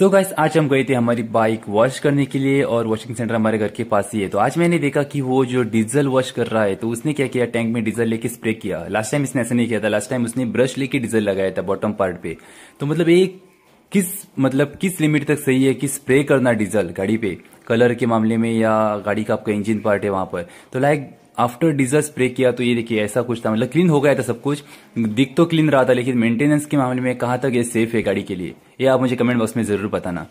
सो so guys आज हम गए थे हमारी बाइक वॉश करने के लिए और वॉशिंग सेंटर हमारे घर के पास ही है तो आज मैंने देखा कि वो जो डीजल वॉश कर रहा है तो उसने क्या किया टैंक में डीजल लेके स्प्रे किया लास्ट टाइम इसने ऐसा नहीं किया था लास्ट टाइम उसने ब्रश लेके डीजल लगाया था बॉटम पार्ट पे तो मतलब एक किस मतलब किस लिमिट तक सही है कि स्प्रे करना डीजल गाड़ी पे कलर के मामले में या गाड़ी का आपका इंजन पार्ट है वहां पर तो लाइक आफ्टर डीजल स्प्रे किया तो ये देखिए ऐसा कुछ था मतलब क्लीन हो गया था सब कुछ दिख तो क्लीन रहा था लेकिन मेंटेनेंस के मामले में कहा तक ये सेफ है गाड़ी के लिए ये आप मुझे कमेंट बॉक्स में जरूर बताना